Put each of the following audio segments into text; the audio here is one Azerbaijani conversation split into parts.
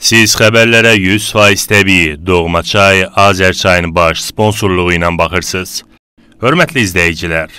Siz xəbərlərə 100% təbii Doğma çay Azərçayın baş sponsorluğu ilə baxırsınız. Hörmətli izləyicilər,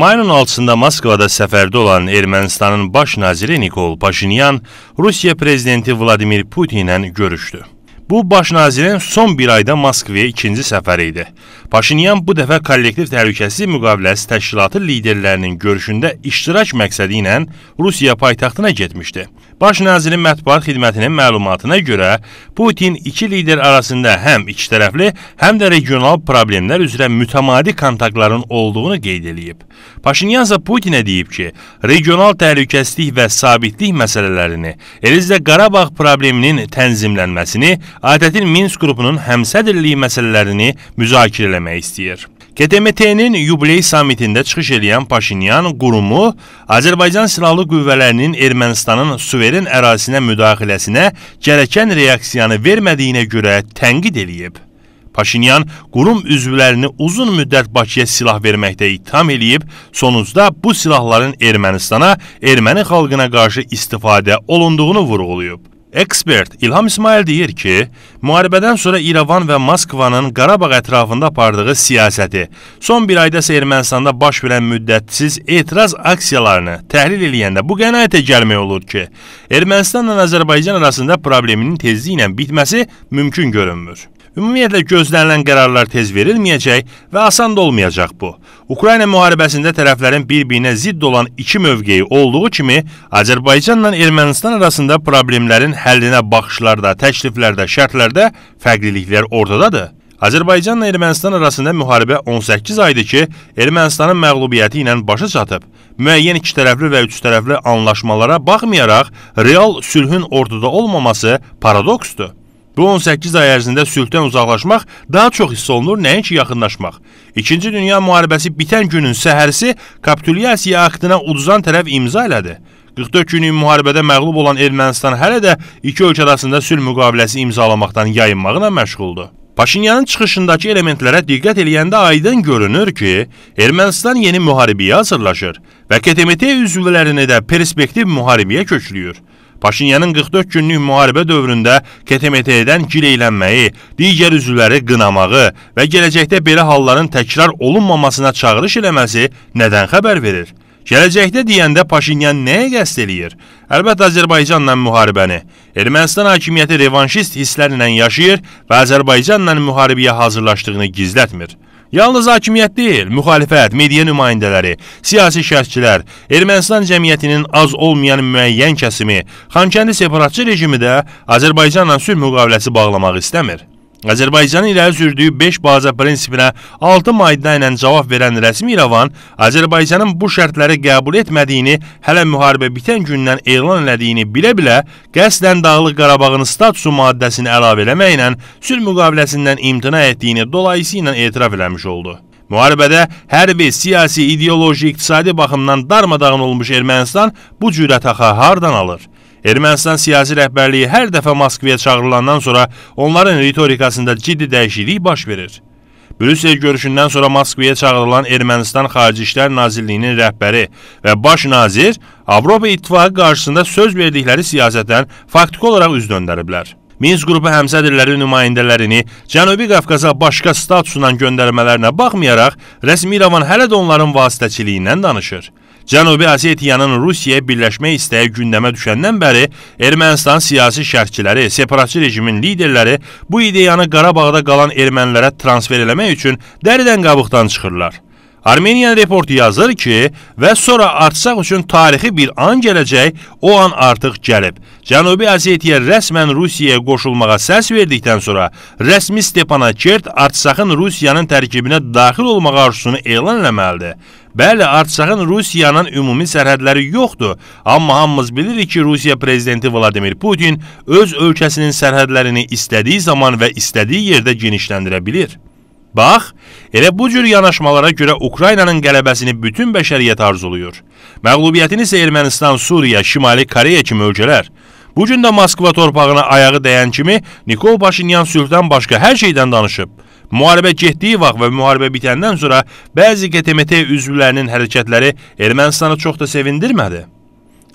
mayın 6-da Moskvada səfərdə olan Ermənistanın baş naziri Nikol Paşinyan Rusiya prezidenti Vladimir Putinlə görüşdü. Bu baş nazirin son bir ayda Moskvaya ikinci səfəri idi. Paşinyan bu dəfə kollektiv təhlükəsizlik müqaviləsi təşkilatı liderlərinin görüşündə iştirak məqsədi ilə Rusiya paytaxtına getmişdi. Baş nazirin mətbuat xidmətinin məlumatına görə Putin iki lider arasında həm ikitərəfli, həm də regional problemlər üzrə mütəmadi kontaktların olduğunu qeyd eləyib. Paşinyan isə Putinə deyib ki, regional təhlükəsizlik və sabitlik məsələlərini, eləcə də Qarabağ probleminin tənzimlənməsini ATƏT-in Minsk qrupunun həmsədrliyi məsələlərini müzakirə eləmək istəyir. KTMT-nin yubiley samitində çıxış edən Paşinyan qurumu Azərbaycan Silahlı Qüvvələrinin Ermənistanın suveren ərazisinə müdaxiləsinə gərəkən reaksiyanı vermədiyinə görə tənqid eləyib. Paşinyan qurum üzvlərini uzun müddət Bakıya silah verməkdə ittiham eləyib, sonuzda bu silahların Ermənistana, erməni xalqına qarşı istifadə olunduğunu vurğulayıb. Ekspert İlham İsmail deyir ki, müharibədən sonra İrəvan və Moskvanın Qarabağ ətrafında apardığı siyasəti, son bir ayda isə Ermənistanda baş verən müddətsiz etiraz aksiyalarını təhlil eləyəndə bu qənaətə gəlmək olur ki, Ermənistanla Azərbaycan arasında probleminin tezliklə bitməsi mümkün görünmür. Ümumiyyətlə gözlənilən qərarlar tez verilməyəcək və asan da olmayacaq bu. Ukrayna müharibəsində tərəflərin bir-birinə zidd olan iki mövqeyi olduğu kimi, Azərbaycanla Ermənistan arasında problemlərin həllinə baxışlarda, təkliflərdə, şərtlərdə fərqliliklər ortadadır. Azərbaycanla Ermənistan arasında müharibə 18 aydır ki, Ermənistanın məğlubiyyəti ilə başa çatıb. Müəyyən iki tərəfli və üç tərəfli anlaşmalara baxmayaraq real sülhün orduda olmaması paradoksdur. Bu 18 ay ərzində sülhdən uzaqlaşmaq daha çox hiss olunur, nəinki yaxınlaşmaq. İkinci Dünya müharibəsi bitən günün səhərsi kapitulyasiya aktına uduzan tərəf imza elədi. 44 günlük müharibədə məğlub olan Ermənistan hələ də iki ölkə arasında sülh müqaviləsi imzalamaqdan yayınmaqla məşğuldur. Paşinyanın çıxışındakı elementlərə diqqət eləyəndə aydın görünür ki, Ermənistan yeni müharibəyə hazırlaşır və KTMT üzvlərini də perspektiv müharibəyə köklüyür. Paşinyanın 44 günlük müharibə dövründə KTMT-dən gileylənməyi, digər üzvləri qınamağı və gələcəkdə belə halların təkrar olunmamasına çağırış eləməsi nədən xəbər verir? Gələcəkdə deyəndə Paşinyan nəyə qəsd eləyir? Əlbəttə Azərbaycanla müharibəni. Ermənistan hakimiyyəti revanşist hisslərlə yaşayır və Azərbaycanla müharibəyə hazırlaşdığını gizlətmir. Yalnız hakimiyyət deyil, müxalifət, media nümayəndələri, siyasi şərhçilər, Ermənistan cəmiyyətinin az olmayan müəyyən kəsimi, Xankəndi separatçı rejimi də Azərbaycanla sülh müqaviləsi bağlamaq istəmir. Azərbaycanın irəli sürdüyü 5 baza prinsipinə 6 maddə ilə cavab verən rəsmi İrəvan Azərbaycanın bu şərtləri qəbul etmədiyini, hələ müharibə bitən gündən elan elədiyini bilə-bilə qəsdən Dağlıq Qarabağın statusu maddəsini əlavə eləməklə sülh müqaviləsindən imtina etdiyini dolayısıyla etiraf eləmiş oldu. Müharibədə hərbi, siyasi, ideoloji, iqtisadi baxımdan darmadağın olmuş Ermənistan bu cürəti axı hardan alır? Ermənistan siyasi rəhbərliyi hər dəfə Moskvaya çağırılandan sonra onların ritorikasında ciddi dəyişiklik baş verir. Brüssel görüşündən sonra Moskvaya çağırılan Ermənistan Xarici İşlər Nazirliyinin rəhbəri və baş nazir Avropa İttifaqı qarşısında söz verdikləri siyasətdən faktiki olaraq üz döndəriblər. Minsk qrupu həmsədirləri nümayəndələrini Cənubi Qafqaza başqa statusundan göndərmələrinə baxmayaraq, rəsmi İrəvan hələ də onların vasitəçiliyindən danışır. Cənubi Osetiyanın Rusiyaya birləşmək istəyi gündəmə düşəndən bəri Ermənistan siyasi şərhçiləri, separatçı rejimin liderləri bu ideyanı Qarabağda qalan ermənilərə transfer eləmək üçün dəridən qabıqdan çıxırlar. Armeniyan reportu yazır ki, və sonra artsaq üçün tarixi bir an gələcək, o an artıq gəlib. Cənubi Osetiya rəsmən Rusiyaya qoşulmağa səs verdikdən sonra rəsmi Stepanakert Artsakın Rusiyanın tərkibinə daxil olmağa arzusunu elan eləməlidir. Bəli, Artsaxın Rusiyanın ümumi sərhədləri yoxdur, amma hamımız bilirik ki, Rusiya prezidenti Vladimir Putin öz ölkəsinin sərhədlərini istədiyi zaman və istədiyi yerdə genişləndirə bilir. Bax, elə bu cür yanaşmalara görə Ukraynanın qələbəsini bütün bəşəriyyət arzuluyur. Məğlubiyyətini isə Ermənistan, Suriya, Şimali Koreya kimi ölkələr. Bu gün də Moskva torpağına ayağı dəyən kimi Nikol Paşinyan sülhdən başqa hər şeydən danışıb. Müharibə getdiyi vaxt və müharibə bitəndən sonra bəzi QTMT üzvlərinin hərəkətləri Ermənistanı çox da sevindirmədi.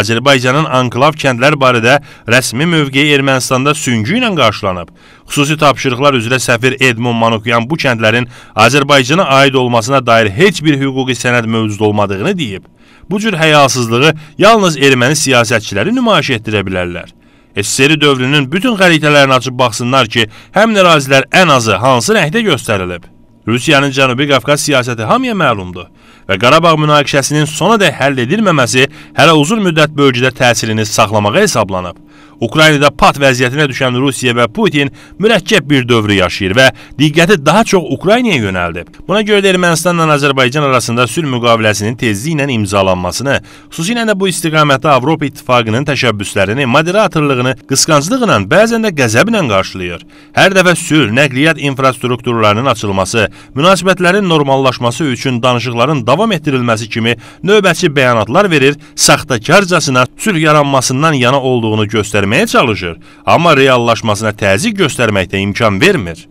Azərbaycanın anklav kəndlər barədə rəsmi mövqeyi Ermənistanda süngü ilə qarşılanıb. Xüsusi tapşırıqlar üzrə səfir Edmond Manukyan bu kəndlərin Azərbaycana aid olmasına dair heç bir hüquqi sənəd mövcud olmadığını deyib. Bu cür həyasızlığı yalnız erməni siyasətçiləri nümayiş etdirə bilərlər. E, SSRİ dövrünün bütün xəritələrini açıb baxsınlar ki, həmin ərazilər ən azı hansı rəngdə göstərilib. Rusiyanın Cənubi Qafqaz siyasəti hamıya məlumdur və Qarabağ münaqişəsinin sona dək həll edilməməsi hələ uzun müddət bölgədə təsirini saxlamağa hesablanıb. Ukraynada pat vəziyyətinə düşən Rusiya və Putin mürəkkəb bir dövrü yaşayır və diqqəti daha çox Ukraynaya yönəldib. Buna görə də Ermənistanla Azərbaycan arasında sülh müqaviləsinin tezliklə imzalanmasını, xüsusilə də bu istiqamətdə Avropa İttifaqının təşəbbüslərini, moderatorluğunu qısqanclıqla, bəzən də qəzəblə qarşılayır. Hər dəfə sülh, nəqliyyat infrastrukturlarının açılması, münasibətlərin normallaşması üçün danışıqların davam etdirilməsi kimi növbəçi bəyanatlar verir, saxtakarcasına sülh yaranmasından yana olduğunu göstərir göstərməyə çalışır, amma reallaşmasına təzyiq göstərməkdə imkan vermir.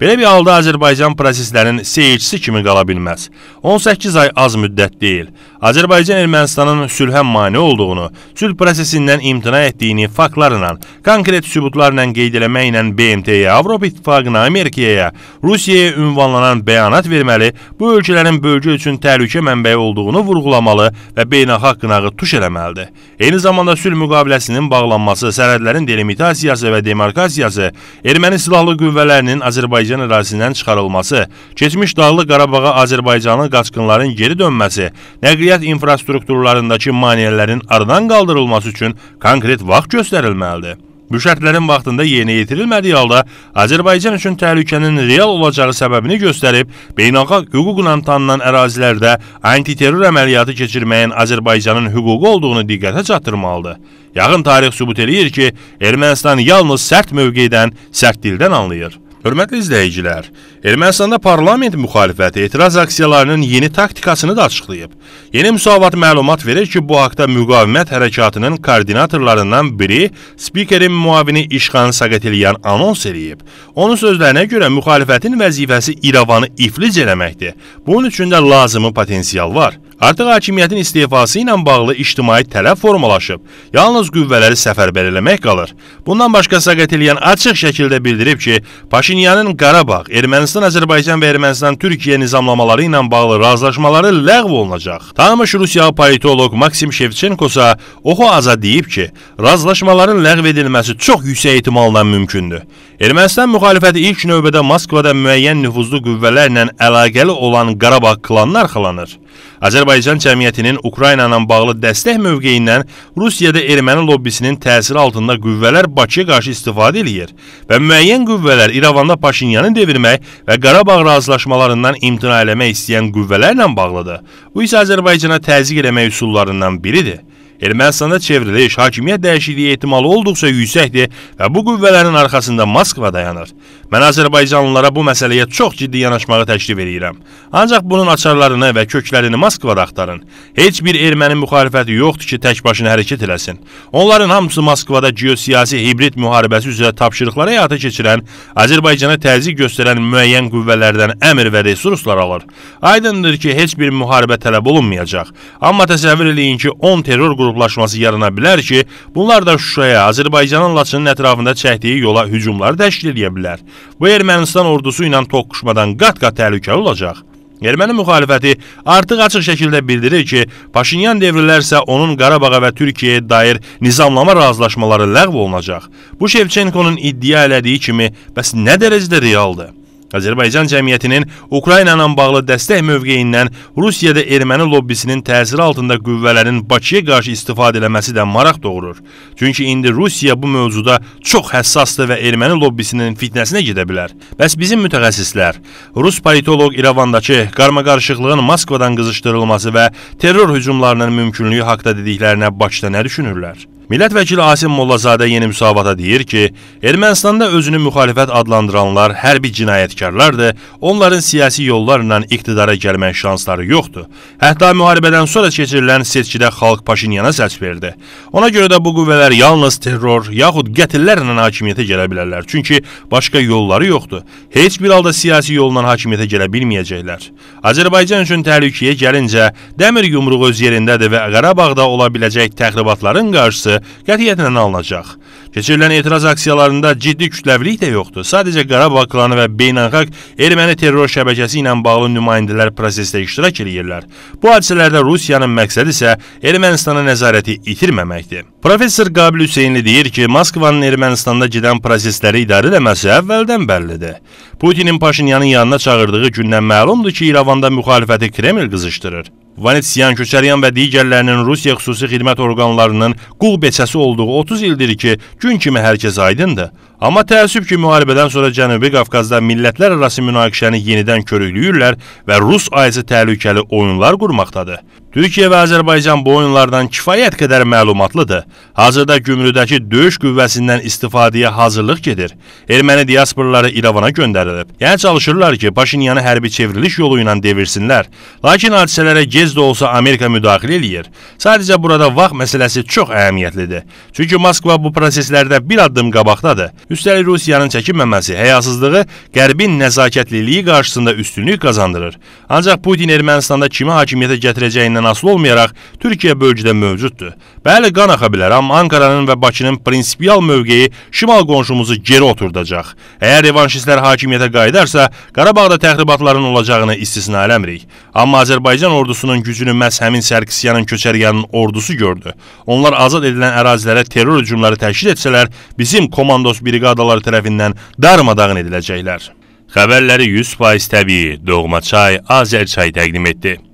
Belə bir halda Azərbaycan proseslərin seyircisi kimi qala bilməz. 18 ay az müddət deyil. Azərbaycan Ermənistanın sülhə mane olduğunu, sülh prosesindən imtina etdiyini faktlarla, konkret sübutlarla qeyd eləməklə BMT-yə, Avropa İttifaqına, Amerikaya, Rusiyaya ünvanlanan bəyanat verməli, bu ölkələrin bölgə üçün təhlükə mənbəyi olduğunu vurğulamalı və beynəlxalq qınağı tuş eləməlidir. Eyni zamanda sülh müqaviləsinin bağlanması, sərhədlərin delimitasiyası və demarkasiyası erməni silahlı qüvvələrinin Azərbaycan Azərbaycan ərazisindən çıxarılması, keçmiş Dağlıq Qarabağa Azərbaycanlı qaçqınların geri dönməsi, nəqliyyat infrastrukturlarındakı maneələrin aradan qaldırılması üçün konkret vaxt göstərilməlidir. Bu şərtlərin vaxtında yerinə yetirilmədiyi halda Azərbaycan üçün təhlükənin real olacağı səbəbini göstərib, beynəlxalq hüquqla tanınan ərazilərdə antiterror əməliyyatı keçirməyin Azərbaycanın hüququ olduğunu diqqətə çatdırmalıdır. Yaxın tarix sübut eləyir ki, Ermənistan yalnız sərt mövqeydən, sərt dildən anlayır. Hörmətli izləyicilər, Ermənistanda parlament müxalifəti etiraz aksiyalarının yeni taktikasını da açıqlayıb. Yeni müsavat məlumat verir ki, bu haqda müqavimət hərəkatının koordinatorlarından biri spikerin müavini İşxan Saqatilyan anons eləyib. Onun sözlərinə görə müxalifətin vəzifəsi İrəvanı iflic eləməkdir. Bunun üçün də lazımı potensial var. Artıq hakimiyyətin istefası ilə bağlı ictimai tələb formalaşıb, yalnız qüvvələri səfərbər eləmək qalır. Bundan başqa Saqət eləyən açıq şəkildə bildirib ki, Paşinyanın Qarabağ, Ermənistan-Azərbaycan və Ermənistan-Türkiyə nizamlamaları ilə bağlı razılaşmaları ləğv olunacaq. Tanımış Rusiyalı politoloq Maksim Şevçenko isə Oxu Aza deyib ki, razılaşmaların ləğv edilməsi çox yüksək ehtimalla mümkündür. Ermənistan müxalifəti ilk növbədə Moskvada müəyyən nüfuzlu qüvvələrlə əlaqəli olan Qarabağ klanına arxalanır. Azərbaycan cəmiyyətinin Ukrayna ilə bağlı dəstək mövqeyindən Rusiyada erməni lobbisinin təsiri altında qüvvələr Bakıya qarşı istifadə edir və müəyyən qüvvələr İrəvanda Paşinyanı devirmək və Qarabağ razılaşmalarından imtina eləmək istəyən qüvvələrlə bağlıdır. Bu isə Azərbaycana təzyiq eləmək üsullarından biridir. Ermənistanda çevriliş, hakimiyyət dəyişikliyi ehtimalı olduqca yüksəkdir və bu qüvvələrin arxasında Moskva dayanır. Mən Azərbaycanlılara bu məsələyə çox ciddi yanaşmağı təklif edirəm. Ancaq bunun açarlarını və köklərini Moskvada axtarın. Heç bir erməni müxalifəti yoxdur ki, tək başına hərəkət eləsin. Onların hamısı Moskvada geosiyasi hibrid müharibəsi üzrə tapşırıqları həyata keçirən, Azərbaycana təzyiq göstərən müəyyən qüvvələrdən əmr və resurslar alır. Aydındır ki, heç bir müharibə tələb olunmayacaq. Amma təsəvvür eləyin ki, 10 terror qrupları qruplaşması yarana bilər ki, bunlar da Şuşaya, Azərbaycanın Laçının ətrafında çəkdiyi yola hücumları təşkil edə bilər. Bu Ermənistan ordusu ilə toqquşmadan qat-qat təhlükəli olacaq. Erməni müxalifəti artıq açıq şəkildə bildirir ki, Paşinyan devrilərsə onun Qarabağa və Türkiyəyə dair nizamlama razılaşmaları ləğv olunacaq. Bu Şevçenkonun iddia elədiyi kimi bəs nə dərəcədə realdır? Azərbaycan cəmiyyətinin Ukrayna ilə bağlı dəstək mövqeyindən Rusiyada erməni lobbisinin təsiri altında qüvvələrin Bakıya qarşı istifadə eləməsi də maraq doğurur. Çünki indi Rusiya bu mövzuda çox həssasdır və erməni lobbisinin fitnəsinə gedə bilər. Bəs bizim mütəxəssislər, Rus politoloq İrəvandakı qarmaqarışıqlığın Moskvadan qızışdırılması və terror hücumlarının mümkünlüyü haqqında dediklərinə Bakıda nə düşünürlər? Millət vəkili Asim Mollazadə yeni müsahibata deyir ki, Ermənistanda özünü müxalifət adlandıranlar hərbi cinayətkarlardır, onların siyasi yollarla iqtidara gəlmək şansları yoxdur. Hətta müharibədən sonra keçirilən seçkidə xalq Paşinyana səs verdi. Ona görə də bu qüvvələr yalnız terror, yaxud qətillərlə hakimiyyətə gələ bilərlər, çünki başqa yolları yoxdur. Heç bir halda siyasi yolla hakimiyyətə gələ bilməyəcəklər. Azərbaycan üçün təhlükəyə gəlincə, dəmir yumruğu öz yerindədir və Qarabağda ola biləcək təxribatların qarşısı qətiyyətlə alınacaq. Keçirilən etiraz aksiyalarında ciddi kütləvilik də yoxdur. Sadəcə Qarabağ klanı və beynəlxalq erməni terror şəbəkəsi ilə bağlı nümayəndələr prosesdə iştirak edirlər. Bu hadisələrdə Rusiyanın məqsədi isə Ermənistana nəzarəti itirməməkdir. Professor Qabil Hüseynli deyir ki, Moskvanın Ermənistanda gedən prosesləri idarə etməsi əvvəldən bəllidir. Putinin Paşinyanın yanına çağırdığı gündən məlumdur ki, İrəvanda müxalifəti Kreml qızışdırır. Vanitsyan, Köçəryan və digərlərinin Rusiya xüsusi xidmət orqanlarının qul beçəsi olduğu 30 ildir ki, gün kimi hər kəs aydındır. Amma təəssüf ki, müharibədən sonra Cənubi Qafqazda millətlər arası münaqişəni yenidən körükləyirlər və Rus ayısı təhlükəli oyunlar qurmaqdadır. Türkiyə və Azərbaycan bu oyunlardan kifayət qədər məlumatlıdır. Hazırda Gümrüdəki döyüş qüvvəsindən istifadəyə hazırlıq gedir. Erməni diasporları İrəvana göndərilib. Yəni çalışırlar ki, Paşinyanı hərbi çevriliş yolu ilə devirsinlər. Lakin hadisələrə gec də olsa Amerika müdaxilə eləyir. Sadəcə burada vaxt məsələsi çox əhəmiyyətlidir. Çünki Moskva bu proseslərdə bir addım qabaqdadır. Üstəlik Rusiyanın çəkinməməsi, həyasızlığı Qərbin nəzakətliliyi qarşısında üstünlük qazandırır. Ancaq Putin Ermənistanda kimi hakimiyyətə gətirəcəyindən təsirindən asılı olmayaraq Türkiyə bölgədə mövcuddur. Bəli, qan axa bilər, amma Ankaranın və Bakının prinsipial mövqeyi şimal qonşumuzu geri oturdacaq. Əgər revanşistlər hakimiyyətə qayıdarsa, Qarabağda təxribatların olacağını istisna eləmirik. Amma Azərbaycan ordusunun gücünü məhz həmin Sərkisyanın köçəryanın ordusu gördü. Onlar azad edilən ərazilərə terror hücumları təşkil etsələr, bizim komandos briqadaları tərəfindən darmadağın ediləcəklər. Xəbərləri 100% təbii Doğma Çay Azərçay təqdim etdi.